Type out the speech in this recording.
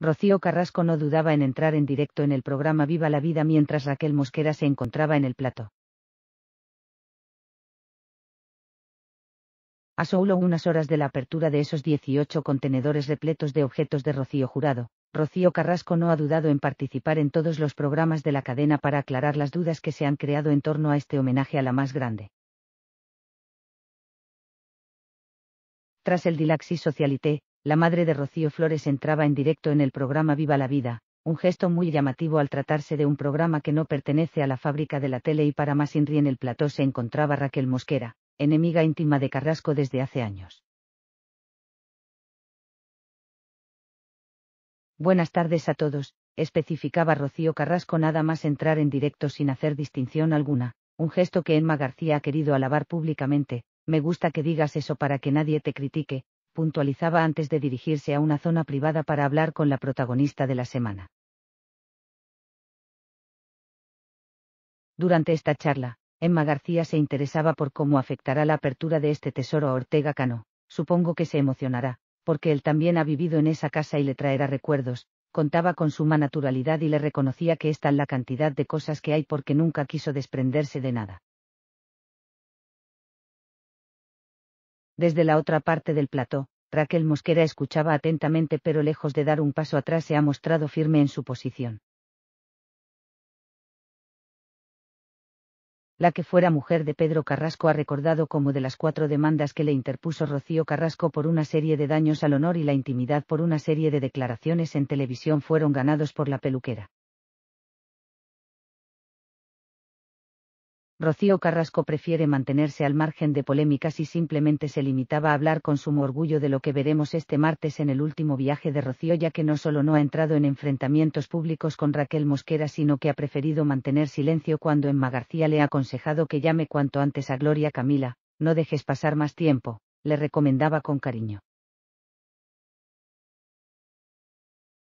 Rocío Carrasco no dudaba en entrar en directo en el programa Viva la Vida mientras Raquel Mosquera se encontraba en el plato. A solo unas horas de la apertura de esos 18 contenedores repletos de objetos de Rocío Jurado, Rocío Carrasco no ha dudado en participar en todos los programas de la cadena para aclarar las dudas que se han creado en torno a este homenaje a la más grande. Tras el DILAXIS Socialité, la madre de Rocío Flores entraba en directo en el programa Viva la Vida, un gesto muy llamativo al tratarse de un programa que no pertenece a la fábrica de la tele y para más Inri en el plató se encontraba Raquel Mosquera, enemiga íntima de Carrasco desde hace años. Buenas tardes a todos, especificaba Rocío Carrasco nada más entrar en directo sin hacer distinción alguna, un gesto que Emma García ha querido alabar públicamente, me gusta que digas eso para que nadie te critique, puntualizaba antes de dirigirse a una zona privada para hablar con la protagonista de la semana. Durante esta charla, Emma García se interesaba por cómo afectará la apertura de este tesoro a Ortega Cano. Supongo que se emocionará, porque él también ha vivido en esa casa y le traerá recuerdos, contaba con suma naturalidad y le reconocía que es la cantidad de cosas que hay porque nunca quiso desprenderse de nada. Desde la otra parte del plató, Raquel Mosquera escuchaba atentamente pero lejos de dar un paso atrás se ha mostrado firme en su posición. La que fuera mujer de Pedro Carrasco ha recordado como de las cuatro demandas que le interpuso Rocío Carrasco por una serie de daños al honor y la intimidad por una serie de declaraciones en televisión fueron ganados por la peluquera. Rocío Carrasco prefiere mantenerse al margen de polémicas y simplemente se limitaba a hablar con sumo orgullo de lo que veremos este martes en el último viaje de Rocío ya que no solo no ha entrado en enfrentamientos públicos con Raquel Mosquera sino que ha preferido mantener silencio cuando Emma García le ha aconsejado que llame cuanto antes a Gloria Camila, no dejes pasar más tiempo, le recomendaba con cariño.